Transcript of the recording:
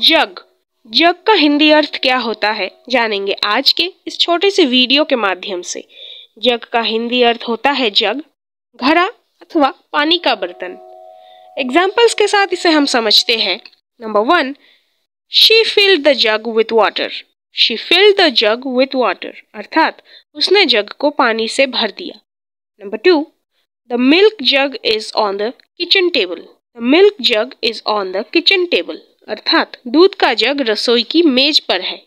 जग जग का हिंदी अर्थ क्या होता है जानेंगे आज के इस छोटे से वीडियो के माध्यम से जग का हिंदी अर्थ होता है जग घड़ा अथवा पानी का बर्तन एग्जाम्पल्स के साथ इसे हम समझते हैं number one she filled the jug with water she filled the jug with water अर्थात उसने जग को पानी से भर दिया number two the milk jug is on the kitchen table the milk jug is on the kitchen table अर्थात दूध का जग रसोई की मेज पर है